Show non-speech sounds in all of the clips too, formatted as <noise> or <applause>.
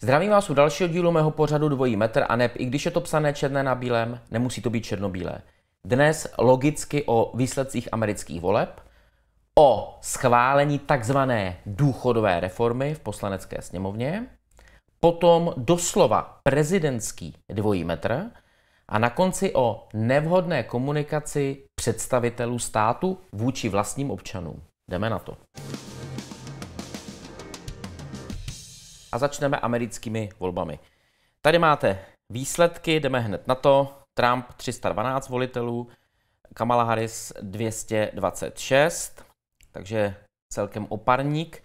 Zdravím vás u dalšího dílu mého pořadu Dvojí metr a neb, i když je to psané černé na bílém, nemusí to být černobílé. Dnes logicky o výsledcích amerických voleb, o schválení takzvané důchodové reformy v poslanecké sněmovně, potom doslova prezidentský dvojí metr a na konci o nevhodné komunikaci představitelů státu vůči vlastním občanům. Jdeme na to. A začneme americkými volbami. Tady máte výsledky, jdeme hned na to. Trump 312 volitelů, Kamala Harris 226 takže celkem oparník.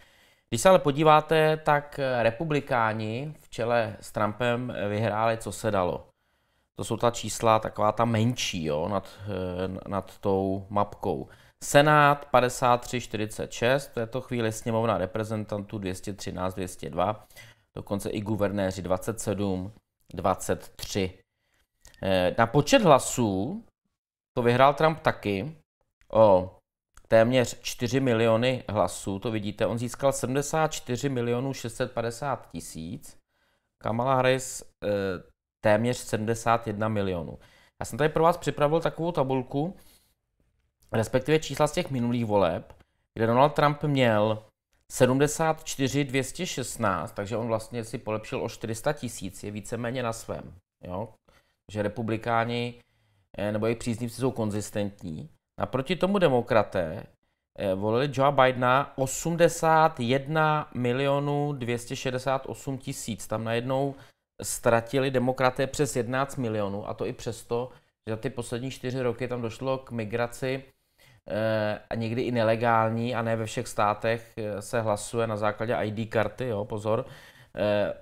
Když se ale podíváte, tak eh, republikáni v čele s Trumpem eh, vyhráli, co se dalo. To jsou ta čísla taková ta menší jo, nad, eh, nad tou mapkou. Senát 53-46, je to chvíli sněmovna reprezentantů 213-202, dokonce i guvernéři 27-23. Na počet hlasů to vyhrál Trump taky o téměř 4 miliony hlasů, to vidíte, on získal 74 milionů 650 tisíc, Kamala Harris e, téměř 71 milionů. Já jsem tady pro vás připravil takovou tabulku, respektive čísla z těch minulých voleb, kde Donald Trump měl 74 216, takže on vlastně si polepšil o 400 tisíc, je víceméně na svém. Jo? Že republikáni eh, nebo jejich příznivci jsou konzistentní. Naproti tomu demokraté eh, volili Joe Bidena 81 milionů 268 tisíc. Tam najednou ztratili demokraté přes 11 milionů a to i přesto, že za ty poslední čtyři roky tam došlo k migraci eh, a někdy i nelegální a ne ve všech státech eh, se hlasuje na základě ID karty, jo, pozor,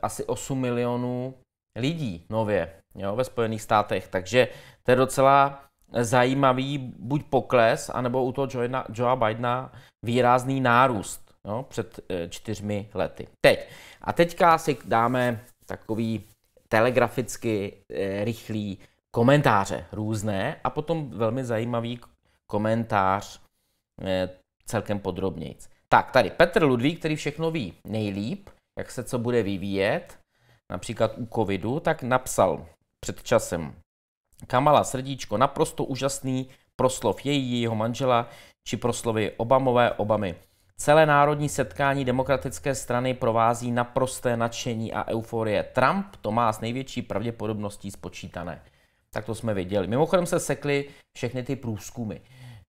asi 8 milionů lidí nově jo, ve Spojených státech. Takže to je docela zajímavý buď pokles, anebo u toho Joe, Joea Bidena výrazný nárůst no, před eh, čtyřmi lety. Teď. A teďka si dáme takový telegraficky eh, rychlý komentáře různé a potom velmi zajímavý komentář eh, celkem podrobnějc. Tak, tady Petr Ludvík, který všechno ví nejlíp, jak se co bude vyvíjet, například u covidu, tak napsal před časem. Kamala srdíčko, naprosto úžasný proslov její, jeho manžela, či proslovy Obamové Obamy. Celé národní setkání demokratické strany provází naprosté nadšení a euforie. Trump to má s největší pravděpodobností spočítané. Tak to jsme viděli. Mimochodem se sekly všechny ty průzkumy,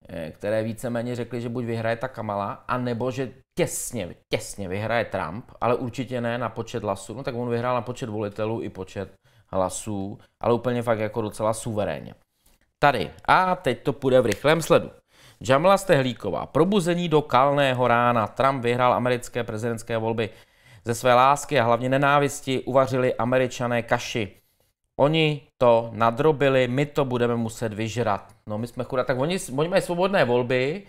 eh, které víceméně řekly, že buď vyhraje ta Kamala, anebo že těsně, těsně vyhraje Trump, ale určitě ne na počet hlasů. No tak on vyhrál na počet volitelů i počet hlasů, ale úplně fakt jako docela suverénně. Tady. A teď to půjde v rychlém sledu. Jamila Stehlíková. Probuzení do kalného rána. Trump vyhrál americké prezidentské volby. Ze své lásky a hlavně nenávisti uvařili američané kaši. Oni to nadrobili, my to budeme muset vyžrat. No my jsme chudá, tak oni, oni mají svobodné volby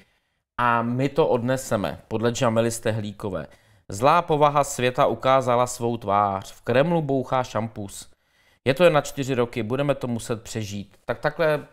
a my to odneseme, podle Jamily Stehlíkové. Zlá povaha světa ukázala svou tvář. V Kremlu bouchá šampus je to jen na čtyři roky, budeme to muset přežít. Tak takhle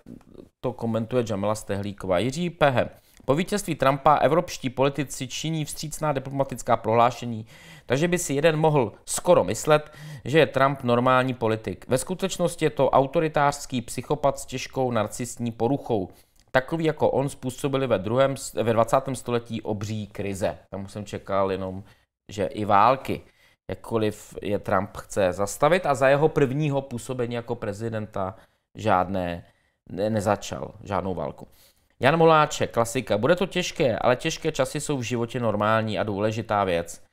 to komentuje Jamila Stehlíková. Jiří Pehe. Po vítězství Trumpa evropští politici činí vstřícná diplomatická prohlášení, takže by si jeden mohl skoro myslet, že je Trump normální politik. Ve skutečnosti je to autoritářský psychopat s těžkou narcistní poruchou. Takový jako on způsobili ve, druhém, ve 20. století obří krize. Tam jsem čekal jenom, že i války jakkoliv je Trump chce zastavit a za jeho prvního působení jako prezidenta žádné ne, nezačal, žádnou válku. Jan Moláček, klasika. Bude to těžké, ale těžké časy jsou v životě normální a důležitá věc.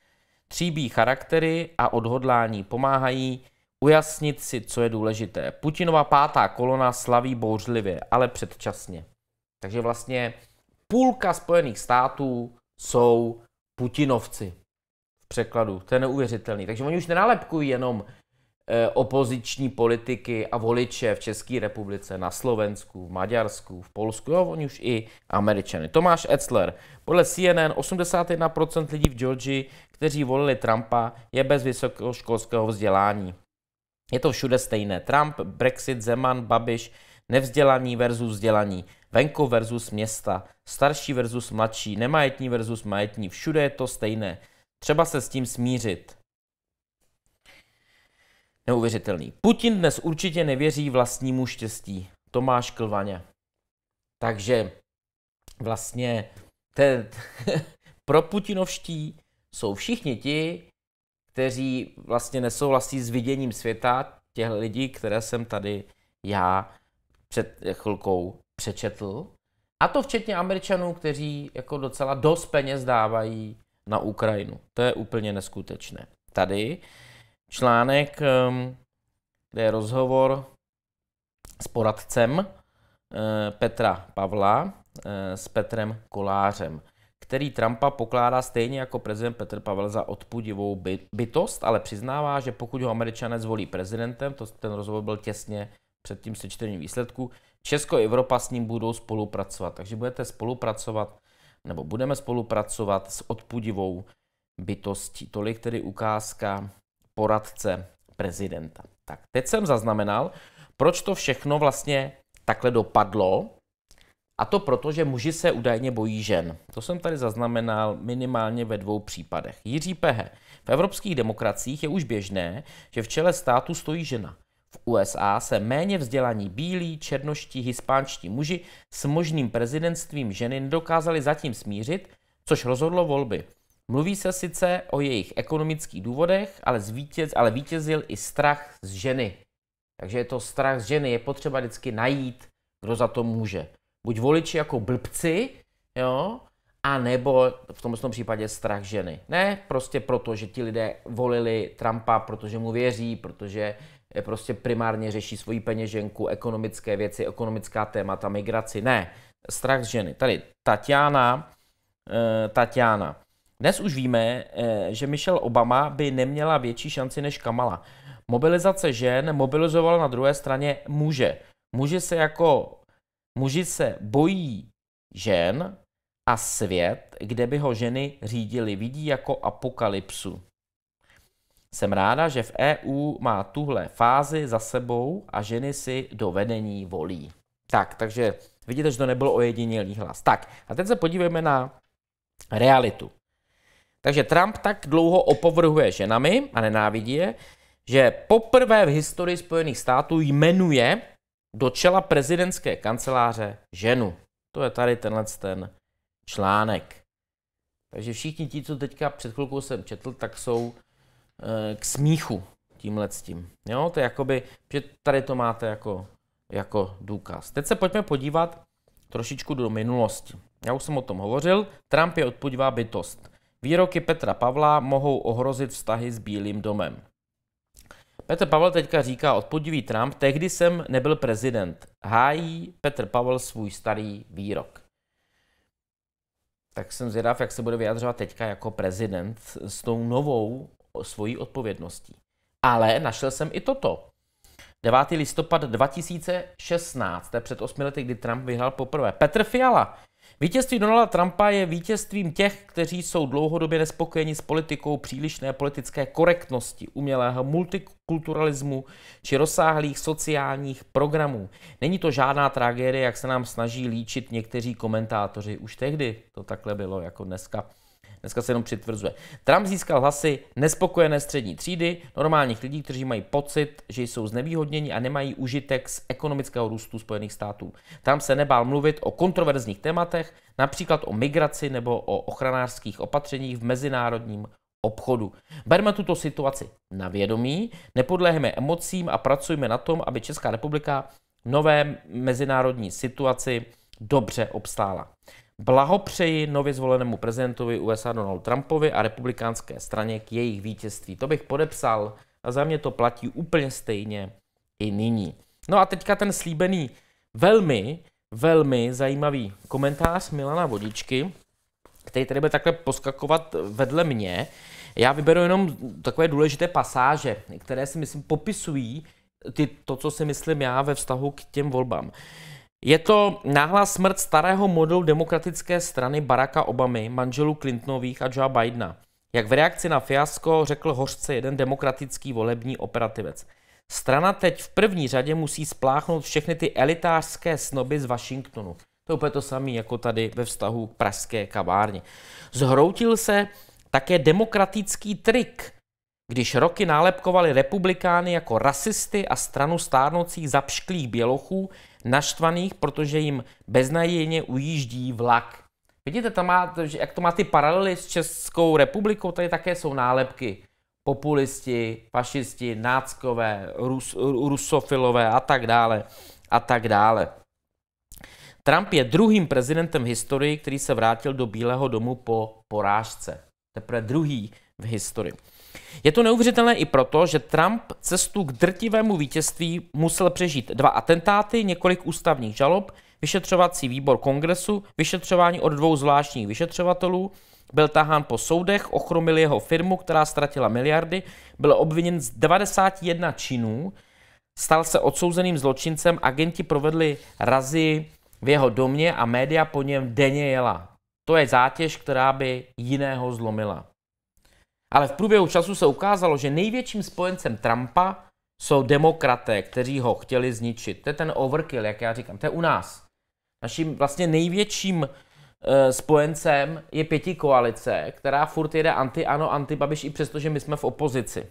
Tříbí charaktery a odhodlání pomáhají ujasnit si, co je důležité. Putinova pátá kolona slaví bouřlivě, ale předčasně. Takže vlastně půlka Spojených států jsou Putinovci překladu. To je neuvěřitelný. Takže oni už nenálepkují jenom eh, opoziční politiky a voliče v České republice, na Slovensku, v Maďarsku, v Polsku, jo, oni už i američany. Tomáš Etzler. Podle CNN 81% lidí v Georgii, kteří volili Trumpa, je bez vysokoškolského vzdělání. Je to všude stejné. Trump, Brexit, Zeman, Babiš, nevzdělaní versus vzdělaní, venko versus města, starší versus mladší, nemajetní versus majetní, všude je to stejné. Třeba se s tím smířit. Neuvěřitelný. Putin dnes určitě nevěří vlastnímu štěstí. Tomáš Klvaně. Takže vlastně te, <laughs> pro Putinovští jsou všichni ti, kteří vlastně nesouhlasí s viděním světa těch lidí, které jsem tady já před chvilkou přečetl. A to včetně Američanů, kteří jako docela dost peněz dávají na Ukrajinu. To je úplně neskutečné. Tady článek, ehm, kde je rozhovor s poradcem eh, Petra Pavla, eh, s Petrem Kolářem, který Trumpa pokládá stejně jako prezident Petr Pavel za odpudivou bytost, ale přiznává, že pokud ho američané zvolí prezidentem, to ten rozhovor byl těsně před tím sečtením výsledků, Česko a Evropa s ním budou spolupracovat. Takže budete spolupracovat nebo budeme spolupracovat s odpudivou bytostí. Tolik tedy ukázka poradce prezidenta. Tak teď jsem zaznamenal, proč to všechno vlastně takhle dopadlo. A to proto, že muži se údajně bojí žen. To jsem tady zaznamenal minimálně ve dvou případech. Jiří Pehe. V evropských demokraciích je už běžné, že v čele státu stojí žena. V USA se méně vzdělaní bílí, černoští, hispánští muži s možným prezidentstvím ženy nedokázali zatím smířit, což rozhodlo volby. Mluví se sice o jejich ekonomických důvodech, ale, zvítěz, ale vítězil i strach z ženy. Takže je to strach z ženy, je potřeba vždycky najít, kdo za to může. Buď voliči jako blbci, jo, a nebo v tomto případě strach ženy. Ne prostě proto, že ti lidé volili Trumpa, protože mu věří, protože prostě primárně řeší svoji peněženku, ekonomické věci, ekonomická témata, migraci. Ne, strach z ženy. Tady Tatiana, eh, Tatiana. Dnes už víme, eh, že Michelle Obama by neměla větší šanci než Kamala. Mobilizace žen mobilizovala na druhé straně muže. Muži se jako muži se bojí žen a svět, kde by ho ženy řídili, vidí jako apokalypsu. Jsem ráda, že v EU má tuhle fázi za sebou a ženy si do vedení volí. Tak, takže vidíte, že to nebylo ojedinělý hlas. Tak, a teď se podívejme na realitu. Takže Trump tak dlouho opovrhuje ženami a nenávidí je, že poprvé v historii Spojených států jmenuje do čela prezidentské kanceláře ženu. To je tady tenhle ten článek. Takže všichni ti, co teďka před chvilkou jsem četl, tak jsou Eh, k smíchu tímhle s tím. Jo, to je jakoby, že tady to máte jako, jako důkaz. Teď se pojďme podívat trošičku do minulosti. Já už jsem o tom hovořil. Trump je odpudivá bytost. Výroky Petra Pavla mohou ohrozit vztahy s Bílým domem. Petr Pavel teďka říká, odpudivý Trump, tehdy jsem nebyl prezident. Hájí Petr Pavel svůj starý výrok. Tak jsem zvědav, jak se bude vyjadřovat teďka jako prezident s tou novou svojí odpovědností. Ale našel jsem i toto. 9. listopad 2016, to je před 8 lety, kdy Trump vyhrál poprvé. Petr Fiala. Vítězství Donalda Trumpa je vítězstvím těch, kteří jsou dlouhodobě nespokojeni s politikou přílišné politické korektnosti, umělého multikulturalismu či rozsáhlých sociálních programů. Není to žádná tragédie, jak se nám snaží líčit někteří komentátoři. Už tehdy to takhle bylo jako dneska. Dneska se jenom přitvrzuje. Trump získal hlasy nespokojené střední třídy, normálních lidí, kteří mají pocit, že jsou znevýhodněni a nemají užitek z ekonomického růstu Spojených států. Trump se nebál mluvit o kontroverzních tématech, například o migraci nebo o ochranářských opatřeních v mezinárodním obchodu. Berme tuto situaci na vědomí, nepodléhme emocím a pracujme na tom, aby Česká republika nové mezinárodní situaci dobře obstála. Blahopřeji nově zvolenému prezidentovi USA Donaldu Trumpovi a republikánské straně k jejich vítězství. To bych podepsal a za mě to platí úplně stejně i nyní. No a teďka ten slíbený velmi, velmi zajímavý komentář Milana Vodičky, který tady bude takhle poskakovat vedle mě. Já vyberu jenom takové důležité pasáže, které si myslím popisují ty, to, co si myslím já ve vztahu k těm volbám. Je to náhlá smrt starého modelu demokratické strany Baracka Obamy, manželů Clintonových a Joea Bidena. Jak v reakci na fiasko řekl hořce jeden demokratický volební operativec. Strana teď v první řadě musí spláchnout všechny ty elitářské snoby z Washingtonu. To je úplně to samé jako tady ve vztahu k pražské kavárně. Zhroutil se také demokratický trik, když roky nálepkovali republikány jako rasisty a stranu stárnoucích zapšklých bělochů, naštvaných, protože jim beznadějně ujíždí vlak. Vidíte, tam má, jak to má ty paralely s Českou republikou, tady také jsou nálepky. Populisti, fašisti, náckové, rus, rusofilové a tak dále a tak dále. Trump je druhým prezidentem v historii, který se vrátil do Bílého domu po porážce. Teprve druhý v historii. Je to neuvěřitelné i proto, že Trump cestu k drtivému vítězství musel přežít dva atentáty, několik ústavních žalob, vyšetřovací výbor kongresu, vyšetřování od dvou zvláštních vyšetřovatelů, byl tahán po soudech, ochromil jeho firmu, která ztratila miliardy, byl obviněn z 91 činů, stal se odsouzeným zločincem, agenti provedli razy v jeho domě a média po něm denně jela. To je zátěž, která by jiného zlomila. Ale v průběhu času se ukázalo, že největším spojencem Trumpa jsou demokraté, kteří ho chtěli zničit. To je ten overkill, jak já říkám, to je u nás. Naším vlastně největším e, spojencem je pěti koalice, která furt jede anti-ano, anti-babiš, i přesto, že my jsme v opozici.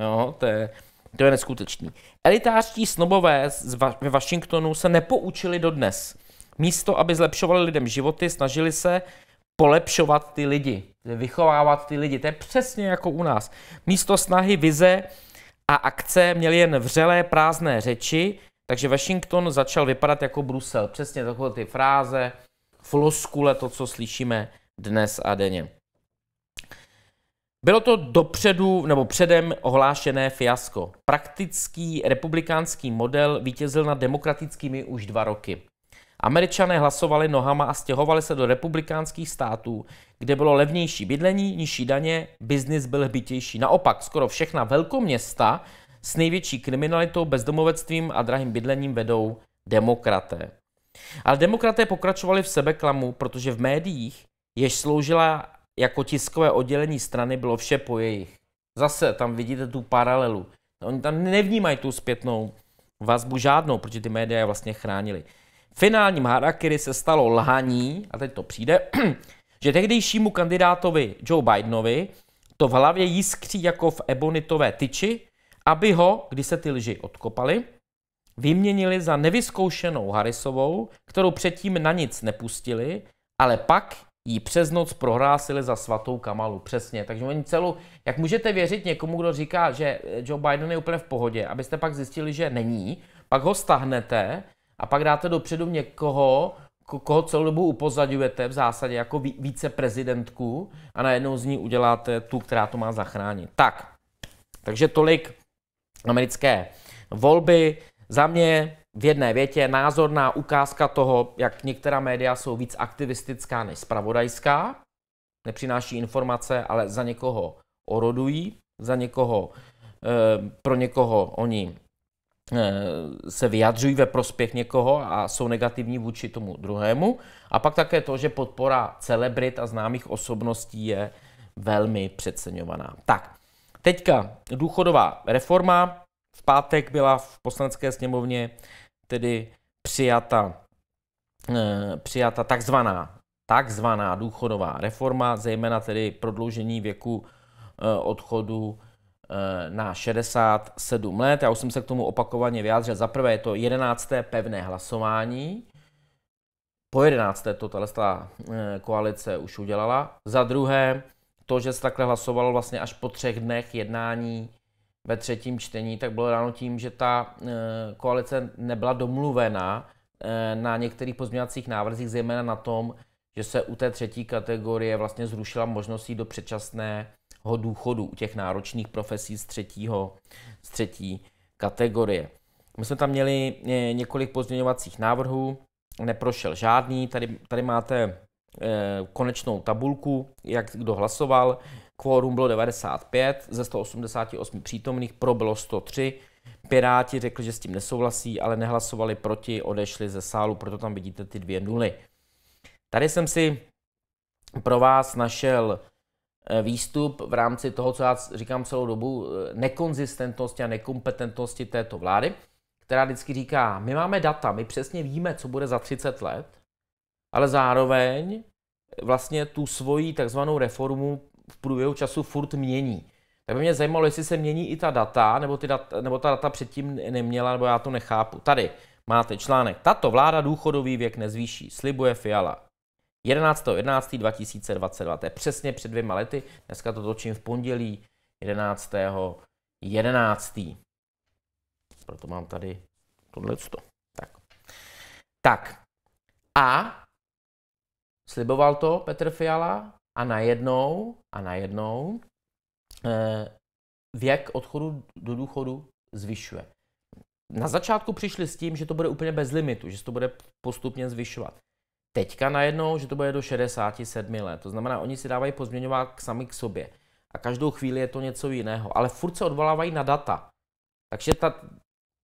Jo, to je, to je neskutečný. Elitářští snobové ve Washingtonu se nepoučili dodnes. Místo, aby zlepšovali lidem životy, snažili se polepšovat ty lidi, vychovávat ty lidi. To je přesně jako u nás. Místo snahy, vize a akce měli jen vřelé prázdné řeči, takže Washington začal vypadat jako Brusel. Přesně takové ty fráze, floskule, to, co slyšíme dnes a denně. Bylo to dopředu nebo předem ohlášené fiasko. Praktický republikánský model vítězil nad demokratickými už dva roky. Američané hlasovali nohama a stěhovali se do republikánských států, kde bylo levnější bydlení, nižší daně, biznis byl hbitější. Naopak, skoro všechna velkoměsta s největší kriminalitou, bezdomovectvím a drahým bydlením vedou demokraté. Ale demokraté pokračovali v sebeklamu, protože v médiích, jež sloužila jako tiskové oddělení strany, bylo vše po jejich. Zase tam vidíte tu paralelu. No, oni tam nevnímají tu zpětnou vazbu žádnou, protože ty média je vlastně chránili. Finálním harakiri se stalo lhaní, a teď to přijde, <clears throat> že tehdejšímu kandidátovi Joe Bidenovi to v hlavě jiskří jako v ebonitové tyči, aby ho, kdy se ty lži odkopali, vyměnili za nevyzkoušenou Harrisovou, kterou předtím na nic nepustili, ale pak ji přes noc prohlásili za svatou Kamalu. Přesně. Takže oni celou... Jak můžete věřit někomu, kdo říká, že Joe Biden je úplně v pohodě, abyste pak zjistili, že není, pak ho stahnete a pak dáte dopředu někoho, koho celou dobu upozadňujete v zásadě jako více prezidentku a najednou z ní uděláte tu, která to má zachránit. Tak, takže tolik americké volby. Za mě v jedné větě názorná ukázka toho, jak některá média jsou víc aktivistická než spravodajská, nepřináší informace, ale za někoho orodují, za někoho, eh, pro někoho oni Eh, se vyjadřují ve prospěch někoho a jsou negativní vůči tomu druhému. A pak také to, že podpora celebrit a známých osobností je velmi přeceňovaná. Tak, teďka důchodová reforma. V pátek byla v poslanecké sněmovně tedy přijata, eh, přijata takzvaná, takzvaná důchodová reforma, zejména tedy prodloužení věku eh, odchodu Eh, na 67 let. Já už jsem se k tomu opakovaně vyjádřil. Za prvé je to 11. pevné hlasování. Po 11. to tato eh, koalice už udělala. Za druhé, to, že se takhle hlasovalo vlastně až po třech dnech jednání ve třetím čtení, tak bylo dáno tím, že ta eh, koalice nebyla domluvena na některých pozměňovacích návrzích, zejména na tom, že se u té třetí kategorie vlastně zrušila možnost jít do předčasné důchodu u těch náročných profesí z, třetího, z třetí kategorie. My jsme tam měli eh, několik pozměňovacích návrhů, neprošel žádný. Tady, tady máte eh, konečnou tabulku, jak kdo hlasoval. Kvórum bylo 95, ze 188 přítomných pro bylo 103. Piráti řekli, že s tím nesouhlasí, ale nehlasovali proti, odešli ze sálu, proto tam vidíte ty dvě nuly. Tady jsem si pro vás našel Eh, výstup v rámci toho, co já říkám celou dobu, eh, nekonzistentnosti a nekompetentnosti této vlády, která vždycky říká, my máme data, my přesně víme, co bude za 30 let, ale zároveň eh, vlastně tu svoji takzvanou reformu v průběhu času furt mění. Tak by mě zajímalo, jestli se mění i ta data, nebo, ty data, nebo ta data předtím neměla, nebo já to nechápu. Tady máte článek. Tato vláda důchodový věk nezvýší, slibuje Fiala. 11.11.2022, to je přesně před dvěma lety, dneska to točím v pondělí 11.11. 11. Proto mám tady tohle. Tak. tak. A sliboval to Petr Fiala a najednou, a najednou eh, věk odchodu do důchodu zvyšuje. Na začátku přišli s tím, že to bude úplně bez limitu, že se to bude postupně zvyšovat teďka najednou, že to bude do 67 let. To znamená, oni si dávají pozměňovák sami k sobě. A každou chvíli je to něco jiného. Ale furt se odvolávají na data. Takže ta,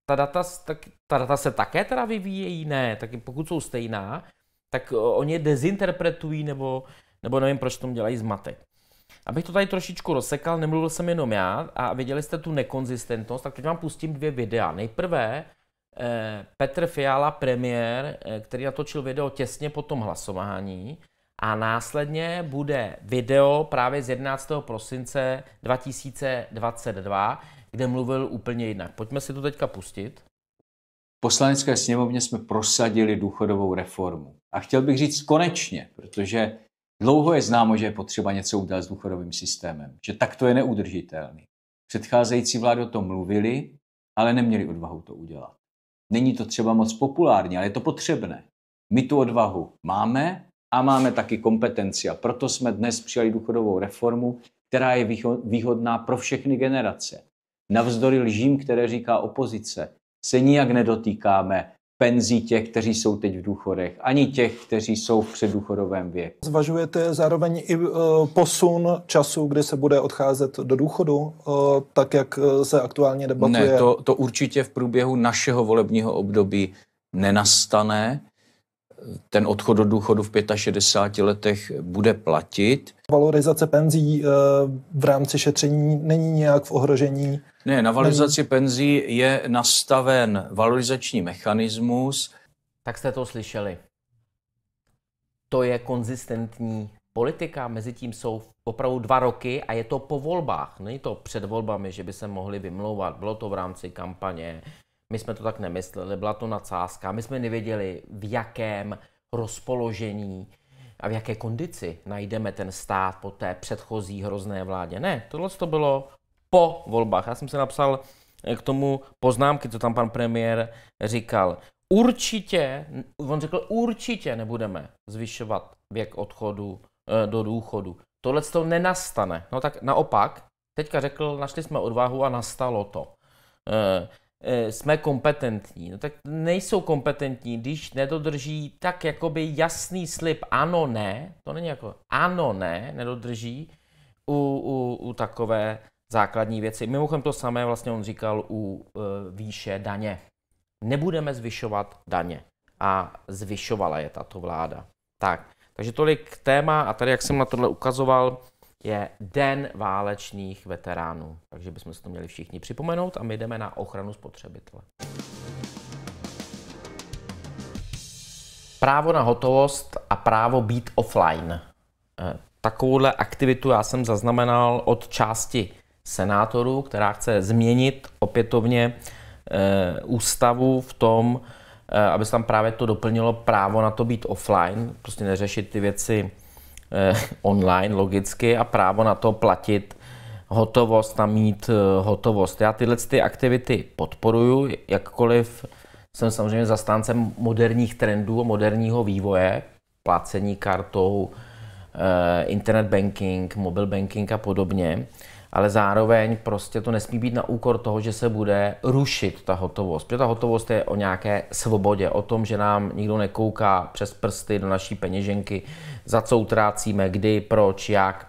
ta, data, tak, ta data se také teda vyvíjejí? Ne. Tak pokud jsou stejná, tak eh, oni je dezinterpretují nebo, nebo nevím, proč to dělají zmatek. Abych to tady trošičku rozsekal, nemluvil jsem jenom já a viděli jste tu nekonzistentnost, tak teď vám pustím dvě videa. Nejprve Eh, Petr Fiala, premiér, eh, který natočil video těsně po tom hlasování a následně bude video právě z 11. prosince 2022, kde mluvil úplně jinak. Pojďme si to teďka pustit. V poslanecké sněmovně jsme prosadili důchodovou reformu. A chtěl bych říct konečně, protože dlouho je známo, že je potřeba něco udělat s důchodovým systémem, že takto je neudržitelný. Předcházející vlády o tom mluvili, ale neměli odvahu to udělat. Není to třeba moc populární, ale je to potřebné. My tu odvahu máme a máme taky kompetenci. A proto jsme dnes přijali důchodovou reformu, která je výhodná pro všechny generace. Navzdory lžím, které říká opozice, se nijak nedotýkáme penzí těch, kteří jsou teď v důchodech, ani těch, kteří jsou v předdůchodovém věku. Zvažujete zároveň i eh, posun času, kdy se bude odcházet do důchodu, eh, tak jak eh, se aktuálně debatuje? Ne, to, to určitě v průběhu našeho volebního období nenastane. Ten odchod do důchodu v 65 letech bude platit. Valorizace penzí v rámci šetření není nějak v ohrožení? Ne, na valorizaci penzí je nastaven valorizační mechanismus. Tak jste to slyšeli. To je konzistentní politika, mezi tím jsou opravdu dva roky a je to po volbách. Není to před volbami, že by se mohli vymlouvat. Bylo to v rámci kampaně, my jsme to tak nemysleli, byla to nadsázka. My jsme nevěděli, v jakém rozpoložení a v jaké kondici najdeme ten stát po té předchozí hrozné vládě. Ne, tohle to bylo po volbách. Já jsem si napsal eh, k tomu poznámky, co tam pan premiér říkal. Určitě, on řekl, určitě nebudeme zvyšovat věk odchodu eh, do důchodu. Tohle to nenastane. No tak naopak, teďka řekl, našli jsme odvahu a nastalo to. Eh, jsme kompetentní. No tak nejsou kompetentní, když nedodrží tak jakoby jasný slib ano, ne, to není jako ano, ne, nedodrží u, u, u takové základní věci. Mimochodem to samé vlastně on říkal u e, výše daně. Nebudeme zvyšovat daně. A zvyšovala je tato vláda. Tak, takže tolik téma a tady, jak jsem na tohle ukazoval, je Den válečných veteránů. Takže bychom si to měli všichni připomenout a my jdeme na ochranu spotřebitele. Právo na hotovost a právo být offline. E, takovouhle aktivitu já jsem zaznamenal od části senátorů, která chce změnit opětovně eh, ústavu v tom, eh, aby se tam právě to doplnilo právo na to být offline, prostě neřešit ty věci eh, online logicky a právo na to platit hotovost a mít hotovost. Já tyhle ty aktivity podporuju, jakkoliv jsem samozřejmě zastáncem moderních trendů a moderního vývoje, placení kartou, internet banking, mobil banking a podobně ale zároveň prostě to nesmí být na úkor toho, že se bude rušit ta hotovost. Protože ta hotovost je o nějaké svobodě, o tom, že nám nikdo nekouká přes prsty do naší peněženky, za co utrácíme, kdy, proč, jak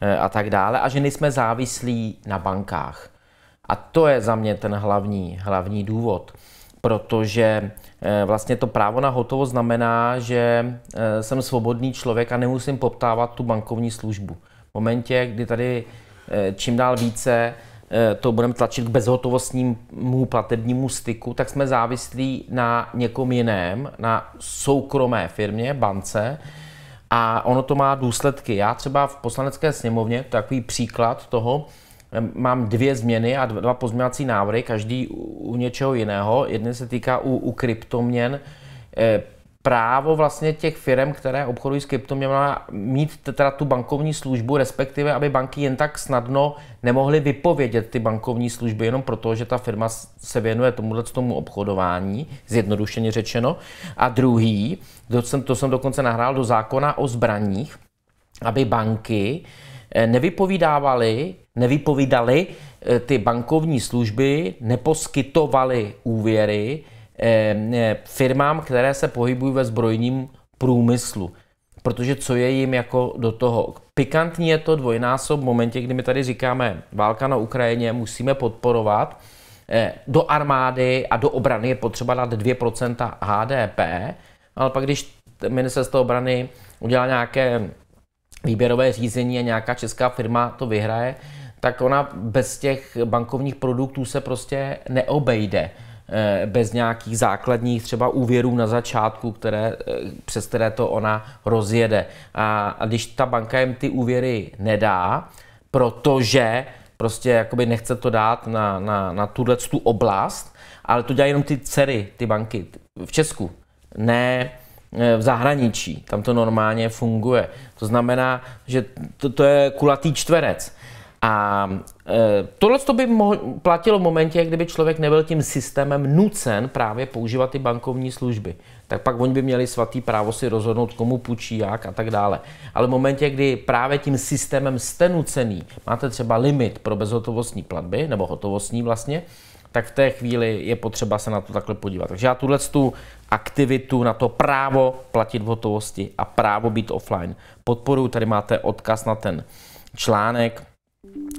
eh, a tak dále a že nejsme závislí na bankách. A to je za mě ten hlavní, hlavní důvod, protože eh, vlastně to právo na hotovost znamená, že eh, jsem svobodný člověk a nemusím poptávat tu bankovní službu. V momentě, kdy tady Eh, čím dál více eh, to budeme tlačit k bezhotovostnímu platebnímu styku, tak jsme závislí na někom jiném, na soukromé firmě, bance. A ono to má důsledky. Já třeba v poslanecké sněmovně, takový příklad toho, eh, mám dvě změny a dva pozměňovací návrhy, každý u něčeho jiného. Jeden se týká u, u kryptoměn, právo vlastně těch firm, které obchodují s kryptoměnami, mít teda tu bankovní službu, respektive aby banky jen tak snadno nemohly vypovědět ty bankovní služby jenom proto, že ta firma se věnuje tomuhle tomu obchodování, zjednodušeně řečeno. A druhý, to jsem, to jsem dokonce nahrál do zákona o zbraních, aby banky eh, nevypovídávaly, nevypovídaly eh, ty bankovní služby, neposkytovaly úvěry, Eh, eh, firmám, které se pohybují ve zbrojním průmyslu. Protože co je jim jako do toho? Pikantní je to dvojnásob v momentě, kdy my tady říkáme, válka na Ukrajině musíme podporovat. Eh, do armády a do obrany je potřeba dát 2% HDP, ale pak když ministerstvo obrany udělá nějaké výběrové řízení a nějaká česká firma to vyhraje, tak ona bez těch bankovních produktů se prostě neobejde. Eh, bez nějakých základních třeba úvěrů na začátku, které, eh, přes které to ona rozjede. A, a když ta banka jim ty úvěry nedá, protože prostě jakoby nechce to dát na, na, na tuhle tu oblast, ale to dělají jenom ty dcery, ty banky v Česku, ne eh, v zahraničí. Tam to normálně funguje. To znamená, že to, to je kulatý čtverec. A e, tohle to by mohl, platilo v momentě, kdyby člověk nebyl tím systémem nucen právě používat ty bankovní služby. Tak pak oni by měli svatý právo si rozhodnout, komu půjčí, jak a tak dále. Ale v momentě, kdy právě tím systémem jste nucený, máte třeba limit pro bezhotovostní platby, nebo hotovostní vlastně, tak v té chvíli je potřeba se na to takhle podívat. Takže já tuhle tu aktivitu na to právo platit v hotovosti a právo být offline podporuji. Tady máte odkaz na ten článek,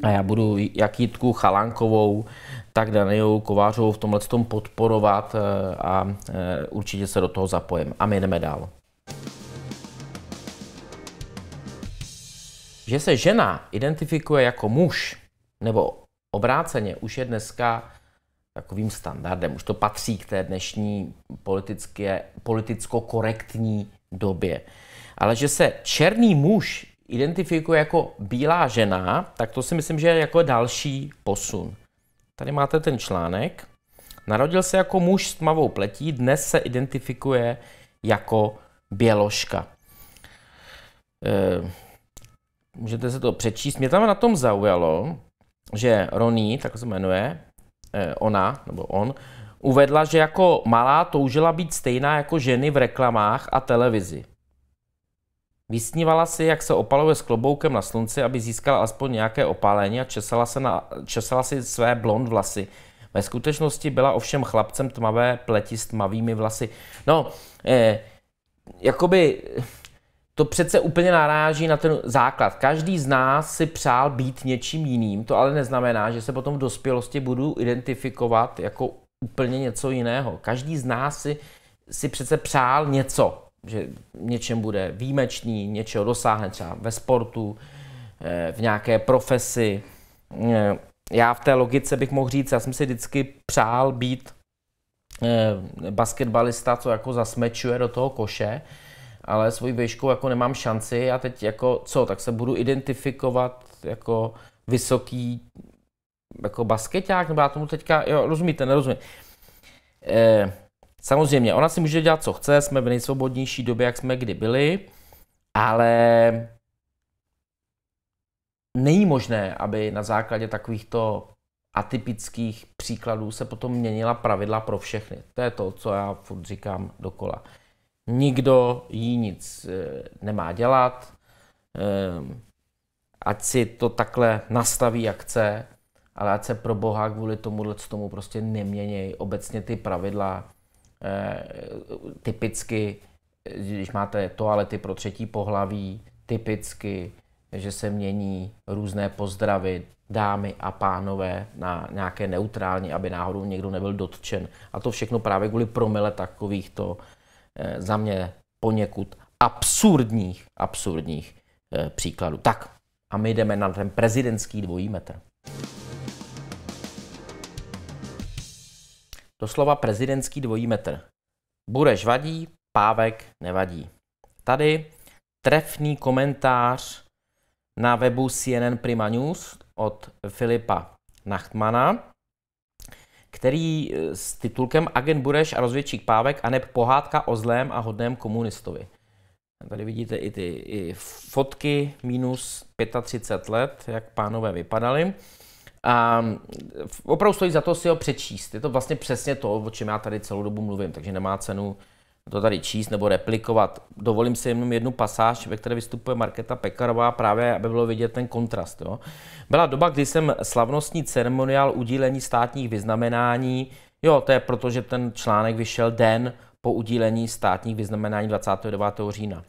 a já budu jak Jitku Chalánkovou, tak Danielu Kovářovou v tomhle tom podporovat eh, a eh, určitě se do toho zapojím. A my jdeme dál. Že se žena identifikuje jako muž, nebo obráceně, už je dneska takovým standardem. Už to patří k té dnešní politické, politicko-korektní době. Ale že se černý muž identifikuje jako bílá žena, tak to si myslím, že je jako další posun. Tady máte ten článek. Narodil se jako muž s tmavou pletí, dnes se identifikuje jako běložka. E, můžete se to přečíst. Mě tam na tom zaujalo, že Roní, tak se jmenuje, e, ona, nebo on, uvedla, že jako malá toužila být stejná jako ženy v reklamách a televizi. Vysnívala si, jak se opaluje s kloboukem na slunci, aby získala aspoň nějaké opálení a česala, se na, česala si své blond vlasy. Ve skutečnosti byla ovšem chlapcem tmavé pleti s tmavými vlasy. No, eh, jakoby to přece úplně naráží na ten základ. Každý z nás si přál být něčím jiným, to ale neznamená, že se potom v dospělosti budu identifikovat jako úplně něco jiného. Každý z nás si, si přece přál něco že něčem bude výjimečný, něčeho dosáhne třeba ve sportu, eh, v nějaké profesi. Eh, já v té logice bych mohl říct, já jsem si vždycky přál být eh, basketbalista, co jako zasmečuje do toho koše, ale svojí výšku jako nemám šanci a teď jako co, tak se budu identifikovat jako vysoký jako basketák, nebo já tomu teďka, jo, rozumíte, nerozumím. Eh, Samozřejmě, ona si může dělat, co chce, jsme v nejsvobodnější době, jak jsme kdy byli, ale není možné, aby na základě takovýchto atypických příkladů se potom měnila pravidla pro všechny. To je to, co já furt říkám dokola. Nikdo jí nic eh, nemá dělat, eh, ať si to takhle nastaví, jak chce, ale ať se pro boha kvůli tomuhle tomu prostě neměnějí obecně ty pravidla, Eh, typicky, když máte toalety pro třetí pohlaví, typicky, že se mění různé pozdravy dámy a pánové na nějaké neutrální, aby náhodou někdo nebyl dotčen. A to všechno právě kvůli promile takovýchto eh, za mě poněkud absurdních, absurdních eh, příkladů. Tak a my jdeme na ten prezidentský dvojí metr. Doslova prezidentský dvojí metr. Bureš vadí, pávek nevadí. Tady trefný komentář na webu CNN Prima News od Filipa Nachtmana, který eh, s titulkem Agent Bureš a rozvědčík Pávek a neb pohádka o zlém a hodném komunistovi. Tady vidíte i ty i fotky minus 35 let, jak pánové vypadali. A mm, opravdu stojí za to si ho přečíst. Je to vlastně přesně to, o čem já tady celou dobu mluvím, takže nemá cenu to tady číst nebo replikovat. Dovolím si jenom jednu pasáž, ve které vystupuje Marketa Pekarová, právě aby bylo vidět ten kontrast. Jo. Byla doba, kdy jsem slavnostní ceremoniál udílení státních vyznamenání, jo, to je proto, že ten článek vyšel den po udílení státních vyznamenání 29. října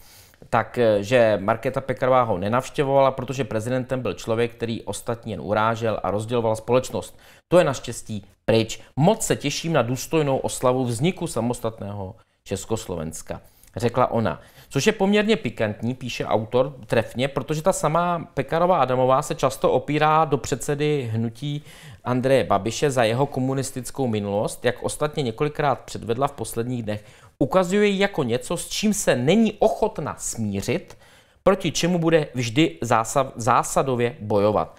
tak eh, že Markéta Pekarová ho nenavštěvovala, protože prezidentem byl člověk, který ostatně jen urážel a rozděloval společnost. To je naštěstí pryč. Moc se těším na důstojnou oslavu vzniku samostatného Československa, řekla ona. Což je poměrně pikantní, píše autor trefně, protože ta samá Pekarová Adamová se často opírá do předsedy hnutí Andreje Babiše za jeho komunistickou minulost, jak ostatně několikrát předvedla v posledních dnech ukazuje jako něco, s čím se není ochotna smířit, proti čemu bude vždy zásav, zásadově bojovat.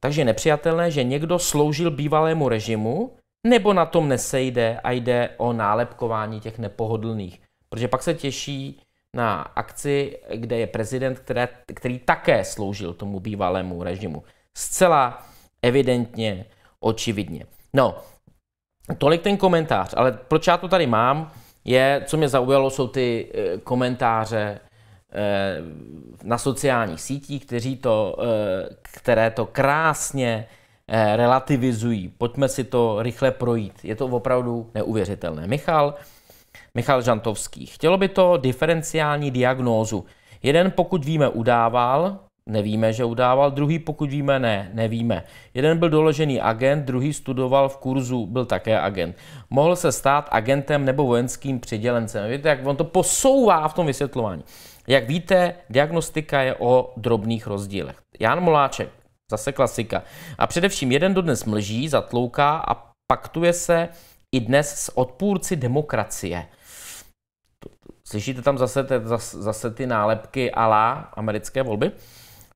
Takže nepřijatelné, že někdo sloužil bývalému režimu, nebo na tom nesejde a jde o nálepkování těch nepohodlných. Protože pak se těší na akci, kde je prezident, které, který také sloužil tomu bývalému režimu. Zcela evidentně, očividně. No, tolik ten komentář, ale proč já to tady mám? je, co mě zaujalo, jsou ty eh, komentáře eh, na sociálních sítích, kteří to, eh, které to krásně relativizují. Pojďme si to rychle projít. Je to opravdu neuvěřitelné. Michal, Michal Žantovský. Chtělo by to diferenciální diagnózu. Jeden, pokud víme, udával, Nevíme, že udával, druhý pokud víme, ne, nevíme. Jeden byl doložený agent, druhý studoval v kurzu, byl také agent. Mohl se stát agentem nebo vojenským přidělencem. Víte, jak on to posouvá v tom vysvětlování. Jak víte, diagnostika je o drobných rozdílech. Jan Moláček, zase klasika. A především jeden dodnes mlží, zatlouká a paktuje se i dnes s odpůrci demokracie. Slyšíte tam zase, te, zase, zase ty nálepky ala americké volby?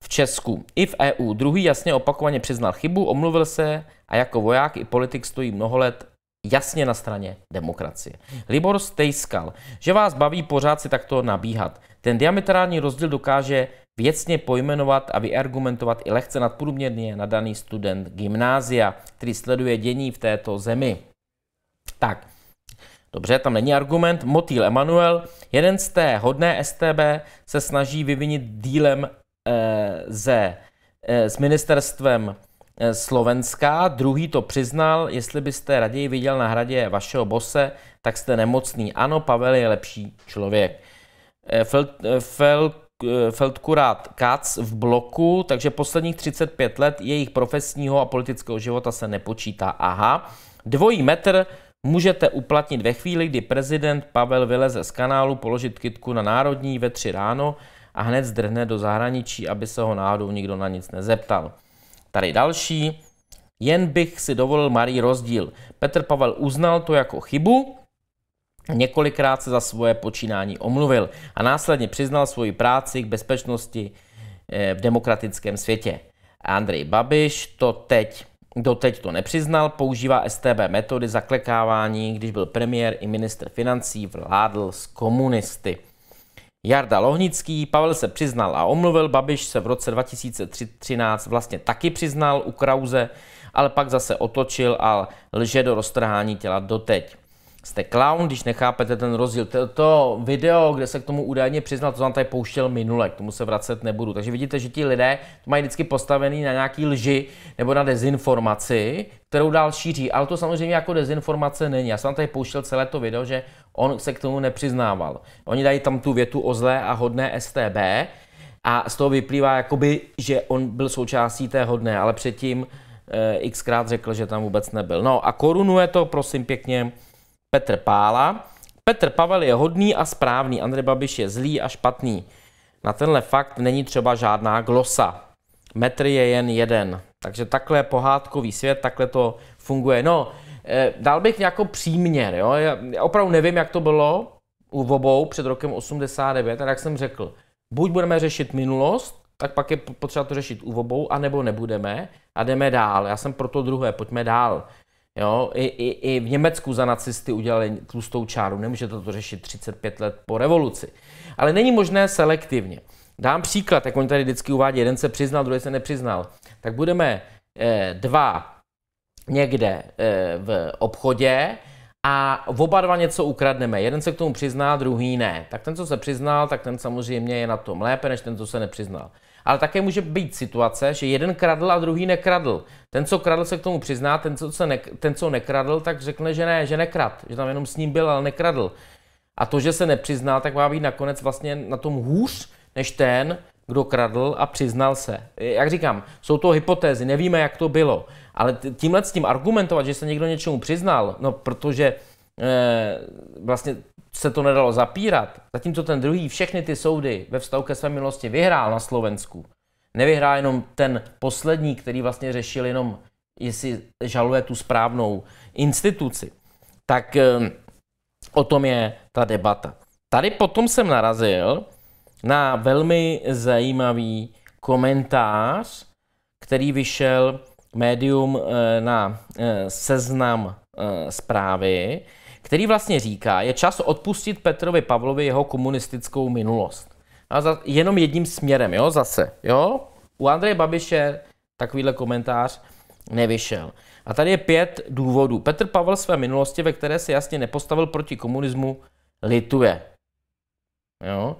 v Česku i v EU. Druhý jasně opakovaně přiznal chybu, omluvil se a jako voják i politik stojí mnoho let jasně na straně demokracie. Libor Stejskal, že vás baví pořád si takto nabíhat. Ten diametrální rozdíl dokáže věcně pojmenovat a vyargumentovat i lehce nadprůměrně nadaný student gymnázia, který sleduje dění v této zemi. Tak, Dobře, tam není argument. Motýl Emanuel, jeden z té hodné STB, se snaží vyvinit dílem Eh, ze, eh, s ministerstvem eh, Slovenska, druhý to přiznal, jestli byste raději viděl na hradě vašeho bose, tak jste nemocný. Ano, Pavel je lepší člověk. Felt, fel, Feldkurát Kac v bloku, takže posledních 35 let jejich profesního a politického života se nepočítá. Aha, dvojí metr můžete uplatnit ve chvíli, kdy prezident Pavel vyleze z kanálu, položit kytku na národní ve tři ráno, a hned zdrhne do zahraničí, aby se ho náhodou nikdo na nic nezeptal. Tady další. Jen bych si dovolil malý rozdíl. Petr Pavel uznal to jako chybu, několikrát se za svoje počínání omluvil a následně přiznal svoji práci k bezpečnosti eh, v demokratickém světě. Andrej Babiš to teď Doteď to nepřiznal, používá STB metody zaklekávání, když byl premiér i minister financí vládl s komunisty. Jarda Lohnický, Pavel se přiznal a omluvil, Babiš se v roce 2013 vlastně taky přiznal u Krauze, ale pak zase otočil a lže do roztrhání těla doteď jste clown, když nechápete ten rozdíl. To video, kde se k tomu údajně přiznal, to jsem tady pouštěl minule, k tomu se vracet nebudu. Takže vidíte, že ti lidé to mají vždycky postavený na nějaký lži nebo na dezinformaci, kterou dál šíří. Ale to samozřejmě jako dezinformace není. Já jsem tady pouštěl celé to video, že on se k tomu nepřiznával. Oni dají tam tu větu o zlé a hodné STB, a z toho vyplývá, jakoby, že on byl součástí té hodné, ale předtím eh, xkrát řekl, že tam vůbec nebyl. No a korunuje to, prosím pěkně, Petr Pála. Petr Pavel je hodný a správný, Andrej Babiš je zlý a špatný. Na tenhle fakt není třeba žádná glosa. Metr je jen jeden. Takže takhle je pohádkový svět, takhle to funguje. No, eh, dal bych nějakou příměr, jo? Já opravdu nevím, jak to bylo u obou před rokem 89, tak jak jsem řekl, buď budeme řešit minulost, tak pak je potřeba to řešit u obou, anebo nebudeme a jdeme dál. Já jsem pro to druhé, pojďme dál. Jo, i, i, I v Německu za nacisty udělali tlustou čáru. Nemůžete to řešit 35 let po revoluci. Ale není možné selektivně. Dám příklad, jak on tady vždycky uvádí, jeden se přiznal, druhý se nepřiznal. Tak budeme eh, dva někde eh, v obchodě a oba dva něco ukradneme. Jeden se k tomu přizná, druhý ne. Tak ten, co se přiznal, tak ten samozřejmě je na tom lépe, než ten, co se nepřiznal ale také může být situace, že jeden kradl a druhý nekradl. Ten, co kradl, se k tomu přizná, ten, co, se ne, ten, co nekradl, tak řekne, že ne, že nekrad, že tam jenom s ním byl, ale nekradl. A to, že se nepřizná, tak má být nakonec vlastně na tom hůř než ten, kdo kradl a přiznal se. Jak říkám, jsou to hypotézy, nevíme, jak to bylo. Ale tímhle s tím argumentovat, že se někdo něčemu přiznal, no protože e, vlastně se to nedalo zapírat, zatímco ten druhý všechny ty soudy ve vztahu ke své milosti vyhrál na Slovensku, nevyhrál jenom ten poslední, který vlastně řešil jenom, jestli žaluje tu správnou instituci, tak ehm, o tom je ta debata. Tady potom jsem narazil na velmi zajímavý komentář, který vyšel médium eh, na eh, seznam eh, zprávy, který vlastně říká, je čas odpustit Petrovi Pavlovi jeho komunistickou minulost. A za, jenom jedním směrem, jo, zase, jo. U Andreje Babiše takovýhle komentář nevyšel. A tady je pět důvodů. Petr Pavel své minulosti, ve které se jasně nepostavil proti komunismu, lituje. Jo.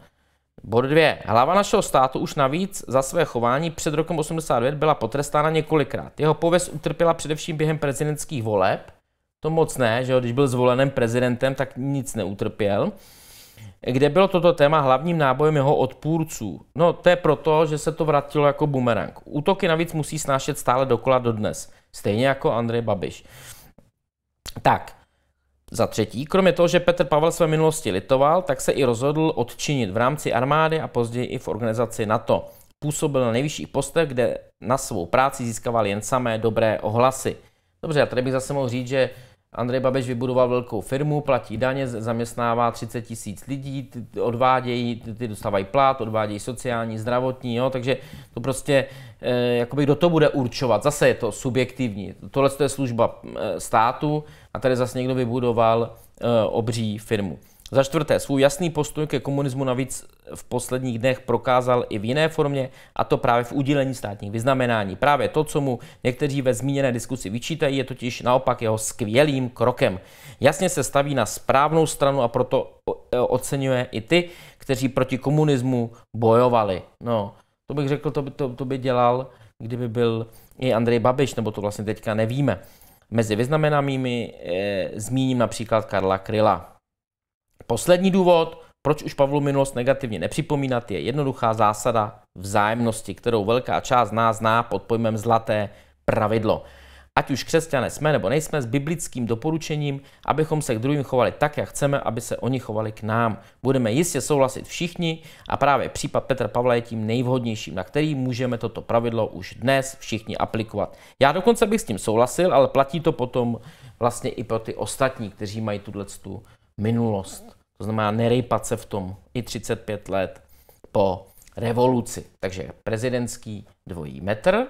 Bod dvě. Hlava našeho státu už navíc za své chování před rokem 89 byla potrestána několikrát. Jeho pověst utrpěla především během prezidentských voleb to moc ne, že jo? když byl zvoleným prezidentem, tak nic neutrpěl. Kde bylo toto téma hlavním nábojem jeho odpůrců? No to je proto, že se to vrátilo jako bumerang. Útoky navíc musí snášet stále dokola do dnes, Stejně jako Andrej Babiš. Tak, za třetí, kromě toho, že Petr Pavel své minulosti litoval, tak se i rozhodl odčinit v rámci armády a později i v organizaci NATO. Působil na nejvyšších postech, kde na svou práci získával jen samé dobré ohlasy. Dobře, a tady bych zase mohl říct, že Andrej Babiš vybudoval velkou firmu, platí daně, zaměstnává 30 tisíc lidí, odvádějí, ty dostávají plat, odvádějí sociální, zdravotní, jo, takže to prostě, eh, jakoby kdo to bude určovat, zase je to subjektivní. Tohle to je služba eh, státu a tady zase někdo vybudoval eh, obří firmu. Za čtvrté, svůj jasný postoj ke komunismu navíc v posledních dnech prokázal i v jiné formě, a to právě v udílení státních vyznamenání. Právě to, co mu někteří ve zmíněné diskusi vyčítají, je totiž naopak jeho skvělým krokem. Jasně se staví na správnou stranu a proto e, oceňuje i ty, kteří proti komunismu bojovali. No, to bych řekl, to by, to, to by dělal, kdyby byl i Andrej Babiš, nebo to vlastně teďka nevíme. Mezi vyznamenanými e, zmíním například Karla Kryla. Poslední důvod, proč už Pavlu minulost negativně nepřipomínat je jednoduchá zásada vzájemnosti, kterou velká část nás zná pod pojmem zlaté pravidlo. Ať už křesťané jsme nebo nejsme s biblickým doporučením, abychom se k druhým chovali tak, jak chceme, aby se oni chovali k nám. Budeme jistě souhlasit všichni a právě případ Petra Pavla je tím nejvhodnějším, na který můžeme toto pravidlo už dnes všichni aplikovat. Já dokonce bych s tím souhlasil, ale platí to potom vlastně i pro ty ostatní, kteří mají tuhle minulost. To znamená nerejpat se v tom i 35 let po revoluci. Takže prezidentský dvojí metr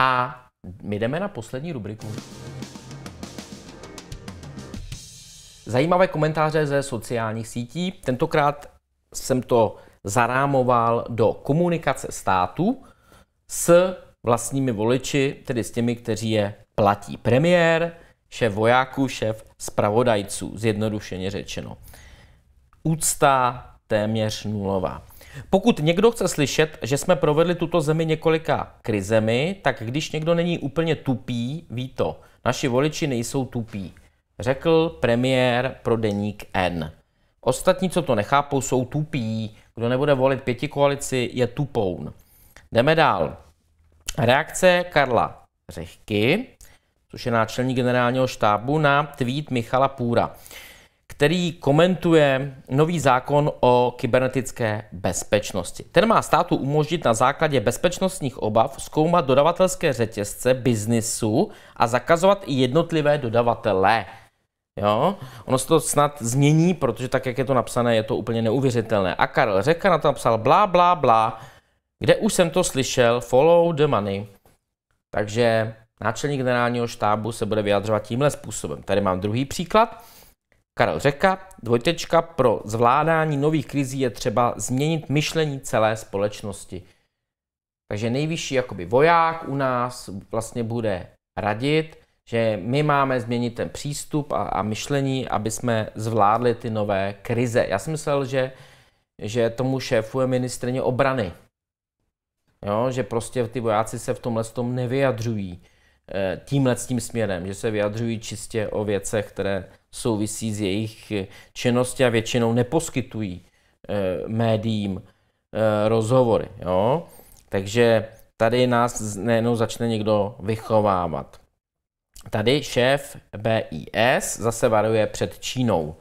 a my jdeme na poslední rubriku. Zajímavé komentáře ze sociálních sítí. Tentokrát jsem to zarámoval do komunikace státu s vlastními voliči, tedy s těmi, kteří je platí. Premiér, šéf vojáků, šéf spravodajců, zjednodušeně řečeno úcta téměř nulová. Pokud někdo chce slyšet, že jsme provedli tuto zemi několika krizemi, tak když někdo není úplně tupý, ví to. Naši voliči nejsou tupí, řekl premiér pro deník N. Ostatní, co to nechápou, jsou tupí. Kdo nebude volit pěti koalici, je tupoun. Jdeme dál. Reakce Karla Řehky, což je náčelník generálního štábu, na tweet Michala Půra který komentuje nový zákon o kybernetické bezpečnosti. Ten má státu umožnit na základě bezpečnostních obav zkoumat dodavatelské řetězce biznisu a zakazovat i jednotlivé dodavatele. Jo? Ono se to snad změní, protože tak, jak je to napsané, je to úplně neuvěřitelné. A Karel Řeka na to napsal blá, blá, blá, kde už jsem to slyšel, follow the money. Takže náčelník generálního štábu se bude vyjadřovat tímhle způsobem. Tady mám druhý příklad. Karel Řeka, dvojtečka, pro zvládání nových krizí je třeba změnit myšlení celé společnosti. Takže nejvyšší jakoby voják u nás vlastně bude radit, že my máme změnit ten přístup a, a myšlení, aby jsme zvládli ty nové krize. Já jsem myslel, že, že tomu šéfuje ministrně obrany. Jo, že prostě ty vojáci se v tomhle tom nevyjadřují. Eh, tímhle s tím směrem, že se vyjadřují čistě o věcech, které souvisí s jejich činností a většinou neposkytují eh, médiím eh, rozhovory. Jo? Takže tady nás nejenom začne někdo vychovávat. Tady šéf BIS zase varuje před Čínou.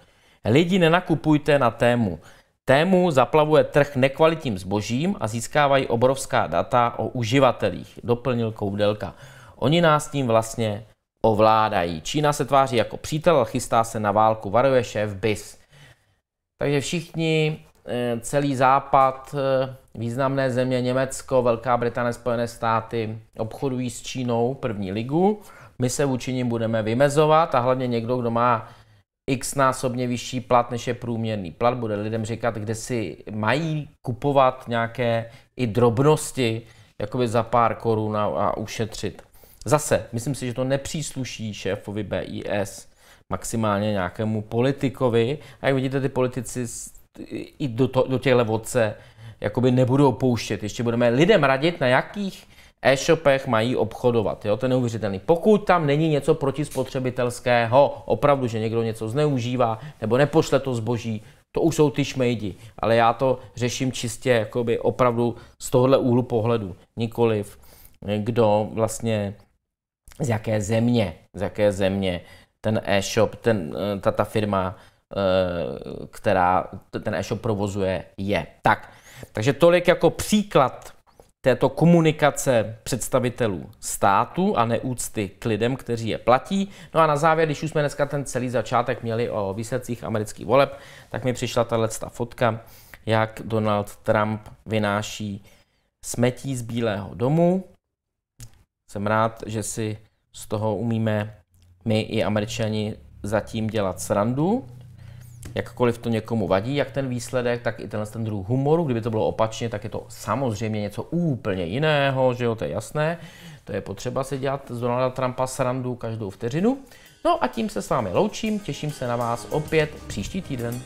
Lidi nenakupujte na tému. Tému zaplavuje trh nekvalitním zbožím a získávají obrovská data o uživatelích, doplnil Koudelka. Oni nás tím vlastně ovládají. Čína se tváří jako přítel, ale chystá se na válku, varuje šéf BIS. Takže všichni, eh, celý západ, eh, významné země, Německo, Velká Británie, Spojené státy obchodují s Čínou první ligu. My se vůči nim budeme vymezovat a hlavně někdo, kdo má x násobně vyšší plat, než je průměrný plat, bude lidem říkat, kde si mají kupovat nějaké i drobnosti, jakoby za pár korun a, a ušetřit. Zase, myslím si, že to nepřísluší šéfovi BIS, maximálně nějakému politikovi. A jak vidíte, ty politici i do, to, do těchto vodce jakoby nebudou pouštět. Ještě budeme lidem radit, na jakých e-shopech mají obchodovat. Jo? To je neuvěřitelný. Pokud tam není něco protispotřebitelského, opravdu, že někdo něco zneužívá nebo nepošle to zboží, to už jsou ty šmejdi, ale já to řeším čistě jakoby opravdu z tohle úhlu pohledu. Nikoliv eh, kdo vlastně z jaké země, z jaké země ten e-shop, ten, e, ta, ta firma, e, která ten e-shop provozuje, je. Tak, takže tolik jako příklad této komunikace představitelů státu a neúcty k lidem, kteří je platí. No a na závěr, když už jsme dneska ten celý začátek měli o výsledcích amerických voleb, tak mi přišla tahle fotka, jak Donald Trump vynáší smetí z Bílého domu jsem rád, že si z toho umíme my i američani zatím dělat srandu. Jakkoliv to někomu vadí, jak ten výsledek, tak i tenhle ten druh humoru, kdyby to bylo opačně, tak je to samozřejmě něco úplně jiného, že jo, to je jasné. To je potřeba si dělat z Donalda Trumpa srandu každou vteřinu. No a tím se s vámi loučím, těším se na vás opět příští týden.